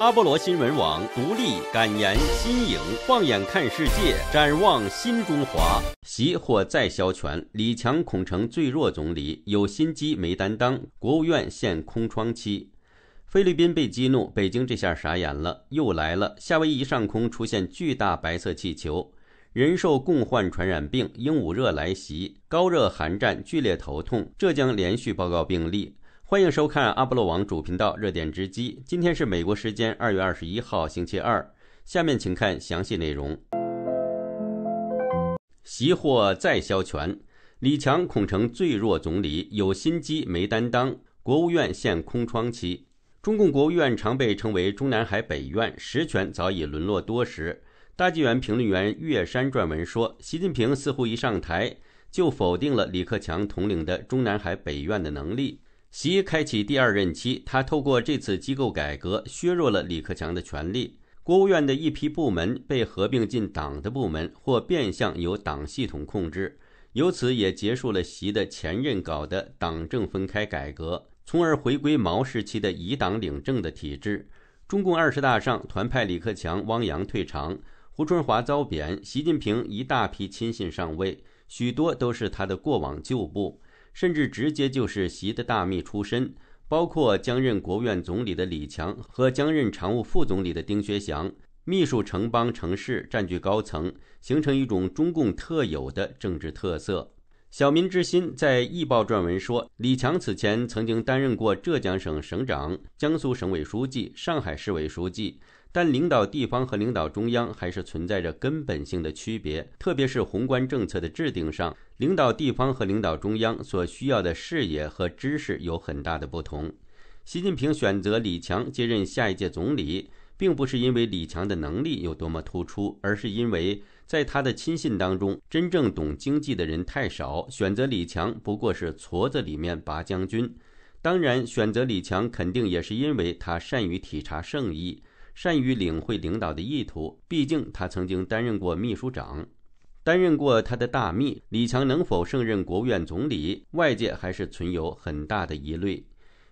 阿波罗新闻网独立感言新颖，放眼看世界，展望新中华。习或再消权，李强恐成最弱总理，有心机没担当。国务院现空窗期，菲律宾被激怒，北京这下傻眼了，又来了。夏威夷上空出现巨大白色气球，人兽共患传染病，鹦鹉热来袭，高热寒战，剧烈头痛。浙江连续报告病例。欢迎收看阿波罗网主频道热点直击。今天是美国时间二月二十一号星期二，下面请看详细内容。习获再消权，李强恐成最弱总理，有心机没担当。国务院现空窗期，中共国务院常被称为中南海北院，实权早已沦落多时。大纪元评论员岳山撰文说，习近平似乎一上台就否定了李克强统领的中南海北院的能力。习开启第二任期，他透过这次机构改革削弱了李克强的权力。国务院的一批部门被合并进党的部门，或变相由党系统控制。由此也结束了习的前任搞的党政分开改革，从而回归毛时期的以党领政的体制。中共二十大上，团派李克强、汪洋退场，胡春华遭贬，习近平一大批亲信上位，许多都是他的过往旧部。甚至直接就是习的大秘出身，包括将任国务院总理的李强和将任常务副总理的丁薛祥，秘书城邦城市占据高层，形成一种中共特有的政治特色。小民之心在《易报》撰文说，李强此前曾经担任过浙江省省长、江苏省委书记、上海市委书记。但领导地方和领导中央还是存在着根本性的区别，特别是宏观政策的制定上，领导地方和领导中央所需要的视野和知识有很大的不同。习近平选择李强接任下一届总理，并不是因为李强的能力有多么突出，而是因为在他的亲信当中真正懂经济的人太少。选择李强不过是矬子里面拔将军。当然，选择李强肯定也是因为他善于体察圣意。善于领会领导的意图，毕竟他曾经担任过秘书长，担任过他的大秘。李强能否胜任国务院总理，外界还是存有很大的疑虑。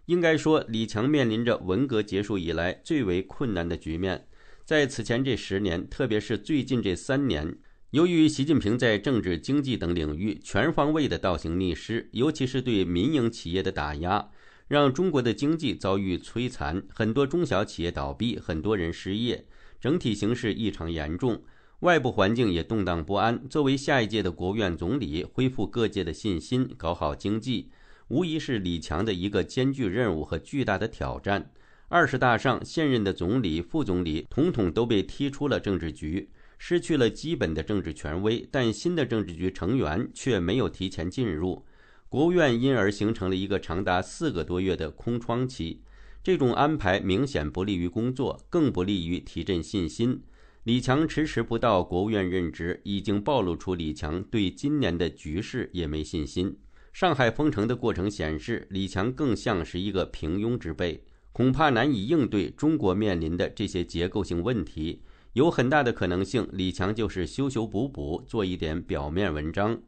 应该说，李强面临着文革结束以来最为困难的局面。在此前这十年，特别是最近这三年，由于习近平在政治、经济等领域全方位的倒行逆施，尤其是对民营企业的打压。让中国的经济遭遇摧残，很多中小企业倒闭，很多人失业，整体形势异常严重，外部环境也动荡不安。作为下一届的国务院总理，恢复各界的信心，搞好经济，无疑是李强的一个艰巨任务和巨大的挑战。二十大上，现任的总理、副总理统统都被踢出了政治局，失去了基本的政治权威，但新的政治局成员却没有提前进入。国务院因而形成了一个长达四个多月的空窗期，这种安排明显不利于工作，更不利于提振信心。李强迟迟不到国务院任职，已经暴露出李强对今年的局势也没信心。上海封城的过程显示，李强更像是一个平庸之辈，恐怕难以应对中国面临的这些结构性问题。有很大的可能性，李强就是修修补补，做一点表面文章。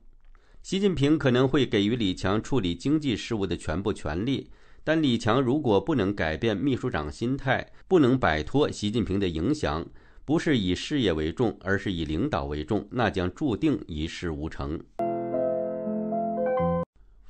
习近平可能会给予李强处理经济事务的全部权利，但李强如果不能改变秘书长心态，不能摆脱习近平的影响，不是以事业为重，而是以领导为重，那将注定一事无成。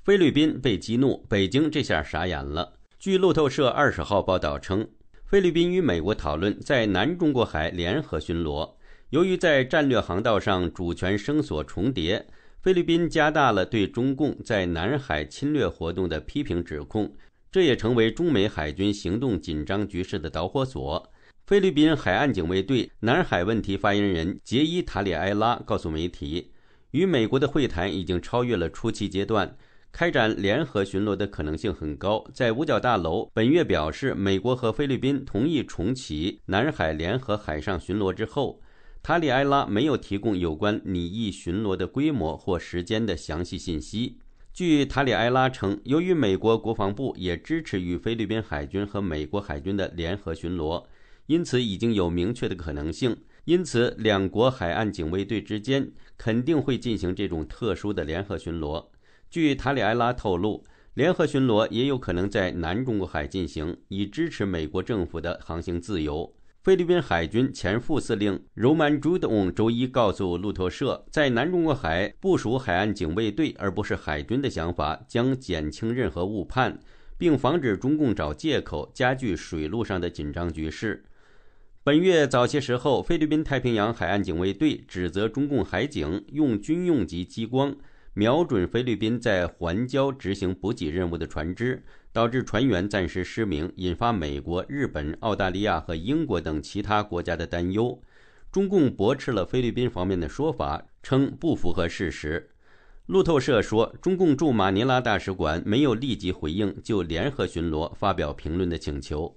菲律宾被激怒，北京这下傻眼了。据路透社二十号报道称，菲律宾与美国讨论在南中国海联合巡逻，由于在战略航道上主权声索重叠。菲律宾加大了对中共在南海侵略活动的批评指控，这也成为中美海军行动紧张局势的导火索。菲律宾海岸警卫队南海问题发言人杰伊塔里埃拉告诉媒体，与美国的会谈已经超越了初期阶段，开展联合巡逻的可能性很高。在五角大楼本月表示美国和菲律宾同意重启南海联合海上巡逻之后。塔里埃拉没有提供有关拟议巡逻的规模或时间的详细信息。据塔里埃拉称，由于美国国防部也支持与菲律宾海军和美国海军的联合巡逻，因此已经有明确的可能性。因此，两国海岸警卫队之间肯定会进行这种特殊的联合巡逻。据塔里埃拉透露，联合巡逻也有可能在南中国海进行，以支持美国政府的航行自由。菲律宾海军前副司令柔曼朱东周一告诉路透社，在南中国海部署海岸警卫队而不是海军的想法，将减轻任何误判，并防止中共找借口加剧水路上的紧张局势。本月早些时候，菲律宾太平洋海岸警卫队指责中共海警用军用级激光。瞄准菲律宾在环礁执行补给任务的船只，导致船员暂时失明，引发美国、日本、澳大利亚和英国等其他国家的担忧。中共驳斥了菲律宾方面的说法，称不符合事实。路透社说，中共驻马尼拉大使馆没有立即回应就联合巡逻发表评论的请求。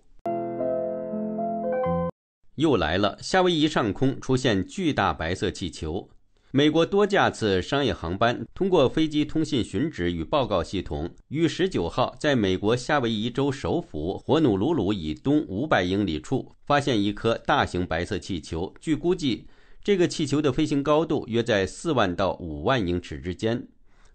又来了，夏威夷上空出现巨大白色气球。美国多架次商业航班通过飞机通信寻址与报告系统，于十九号在美国夏威夷州首府火努鲁鲁以东五百英里处发现一颗大型白色气球。据估计，这个气球的飞行高度约在四万到五万英尺之间。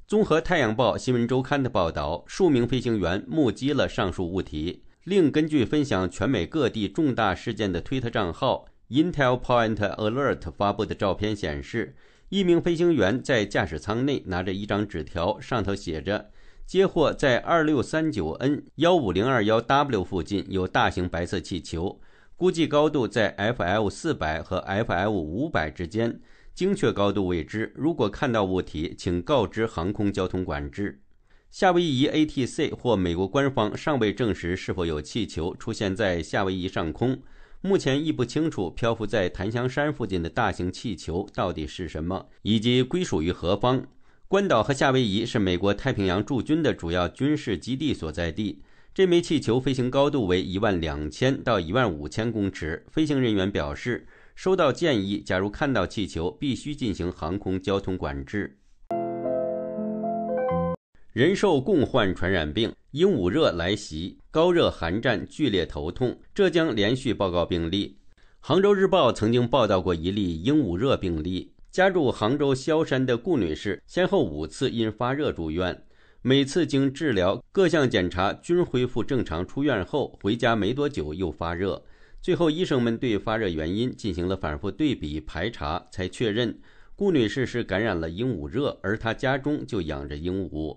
综合《太阳报》新闻周刊的报道，数名飞行员目击了上述物体。另根据分享全美各地重大事件的推特账号 Intel Point Alert 发布的照片显示。一名飞行员在驾驶舱内拿着一张纸条，上头写着：“接获在二六三九 N 幺五零二幺 W 附近有大型白色气球，估计高度在 FL 四百和 FL 五百之间，精确高度未知。如果看到物体，请告知航空交通管制。夏威夷 ATC 或美国官方尚未证实是否有气球出现在夏威夷上空。”目前亦不清楚漂浮在檀香山附近的大型气球到底是什么，以及归属于何方。关岛和夏威夷是美国太平洋驻军的主要军事基地所在地。这枚气球飞行高度为一万两千到一万五千公尺。飞行人员表示，收到建议，假如看到气球，必须进行航空交通管制。人兽共患传染病鹦鹉热来袭，高热、寒战、剧烈头痛，浙江连续报告病例。杭州日报曾经报道过一例鹦鹉热病例。家住杭州萧山的顾女士，先后五次因发热住院，每次经治疗，各项检查均恢复正常，出院后回家没多久又发热。最后，医生们对发热原因进行了反复对比排查，才确认顾女士是感染了鹦鹉热，而她家中就养着鹦鹉。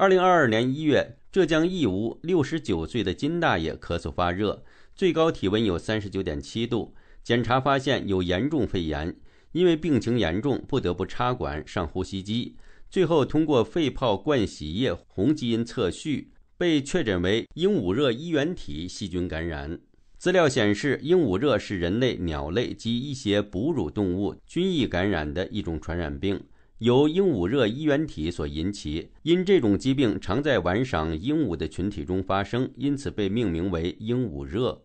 二零二二年一月，浙江义乌六十九岁的金大爷咳嗽发热，最高体温有三十九点七度，检查发现有严重肺炎。因为病情严重，不得不插管上呼吸机。最后，通过肺泡灌洗液红基因测序，被确诊为鹦鹉热衣原体细菌感染。资料显示，鹦鹉热是人类、鸟类及一些哺乳动物均易感染的一种传染病。由鹦鹉热衣原体所引起，因这种疾病常在玩赏鹦鹉的群体中发生，因此被命名为鹦鹉热。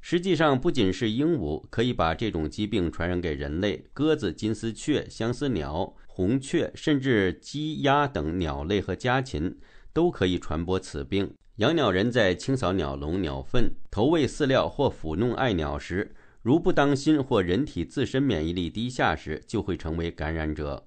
实际上，不仅是鹦鹉可以把这种疾病传染给人类，鸽子、金丝雀、相思鸟、红雀，甚至鸡、鸭等鸟类和家禽都可以传播此病。养鸟人在清扫鸟笼、鸟粪、投喂饲料或抚弄爱鸟时，如不当心或人体自身免疫力低下时，就会成为感染者。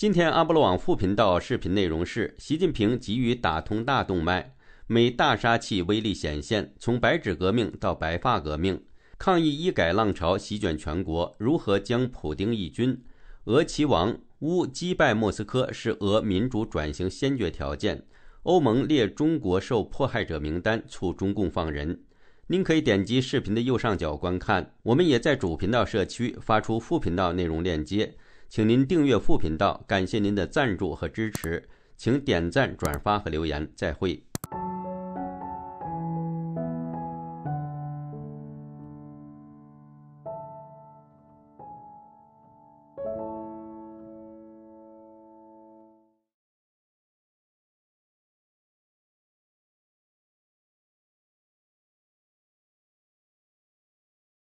今天阿波罗网副频道视频内容是：习近平急于打通大动脉，美大杀器威力显现，从白纸革命到白发革命，抗议医改浪潮席卷全国，如何将普京一军？俄棋王乌击败莫斯科是俄民主转型先决条件。欧盟列中国受迫害者名单，促中共放人。您可以点击视频的右上角观看，我们也在主频道社区发出副频道内容链接。请您订阅副频道，感谢您的赞助和支持，请点赞、转发和留言。再会。